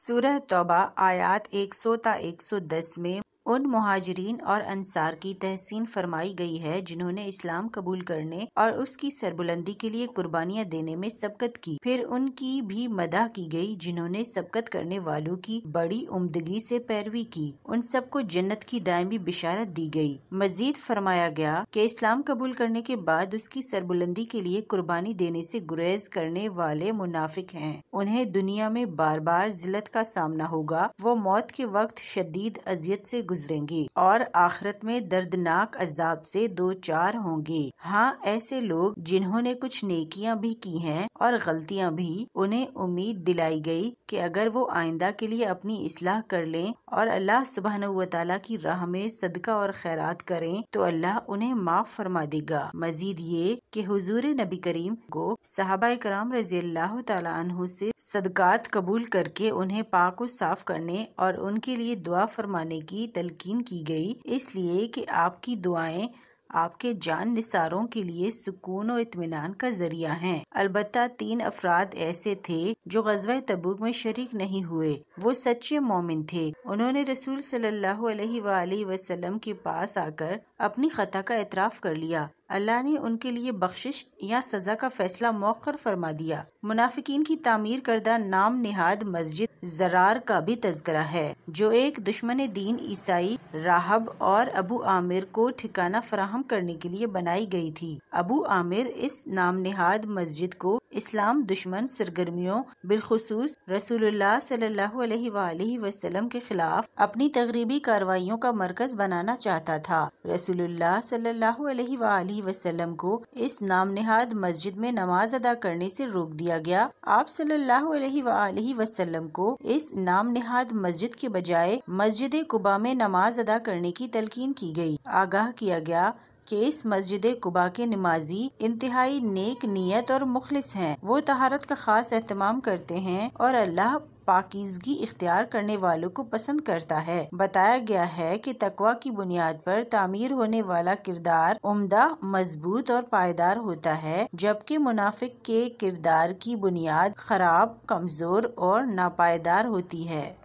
सूरह तौबा आयात 100 ता 110 में उन महाजरीन और अंसार की तहसीन फरमाई गई है जिन्होंने इस्लाम कबूल करने और उसकी सरबुलंदी के लिए कुर्बानियाँ देने में सबकत की फिर उनकी भी मदा की गई जिन्होंने सबकत करने वालों की बड़ी उमदगी से पैरवी की उन सबको जन्नत की दायमी बिशारत दी गई मजीद फरमाया गया कि इस्लाम कबूल करने के बाद उसकी सरबुलंदी के लिए कुर्बानी देने से गुरेज करने वाले मुनाफिक हैं उन्हें दुनिया में बार बार जिलत का सामना होगा वो मौत के वक्त शदीद अजियत से गुजर गुजरेंगे और आखिरत में दर्दनाक अजाब से दो चार होंगे हाँ ऐसे लोग जिन्होंने कुछ नेकियां भी की हैं और गलतियां भी उन्हें उम्मीद दिलाई गई कि अगर वो आइंदा के लिए अपनी इसलाह कर लें और अल्लाह सुबहान तला की राह में सदका और खैरात करें तो अल्लाह उन्हें माफ फरमा देगा मजीद ये की हजूर नबी करीम को साहबा कराम रजी अल्लाह तु से सदकात कबूल करके उन्हें पाक साफ करने और उनके लिए दुआ फरमाने की तलकीन की गई इसलिए कि आपकी दुआएं आपके जान निसारों के लिए सुकून और इतमान का जरिया हैं। अलबत् तीन अफराद ऐसे थे जो गजवा तबूक में शरीक नहीं हुए वो सच्चे मोमिन थे उन्होंने रसूल सल्लल्लाहु अलैहि वसल्लम के पास आकर अपनी खता का एतराफ़ कर लिया अल्लाह ने उनके लिए बख्शिश या सज़ा का फैसला मौखर फरमा दिया मुनाफिकीन की तामीर करदा नाम निहाद मस्जिद जरार का भी तस्करा है जो एक दुश्मन दीन ईसाई राहब और अबू आमिर को ठिकाना फराहम करने के लिए बनाई गई थी अबू आमिर इस नाम निहाद मस्जिद को इस्लाम दुश्मन सरगर्मियों बिलखसूस रसूल सल्लल्लाहु अलैहि वसल्लम के खिलाफ अपनी तकरीबी कार्रवाइयों का मरकज बनाना चाहता था रसुल्ला सल्लल्लाहु अलैहि वसल्लम को इस नाम नहाद मस्जिद में नमाज अदा करने से रोक दिया गया आप सल्लल्लाहु अलैहि वसल्लम को इस नाम नहाद मस्जिद के बजाय मस्जिद कुबा में नमाज अदा करने की तलकीन की गयी आगाह किया गया कि इस मस्जिद कुबा के नमाजी इंतहाई नेक नीयत और मुखलिस हैं वो तहारत का ख़ास अहतमाम करते हैं और अल्लाह पाकिजगी इख्तियार करने वालों को पसंद करता है बताया गया है कि तकवा की बुनियाद पर तामीर होने वाला किरदार उम्दा मजबूत और पायदार होता है जबकि मुनाफिक के किरदार की बुनियाद खराब कमज़ोर और नापायदार होती है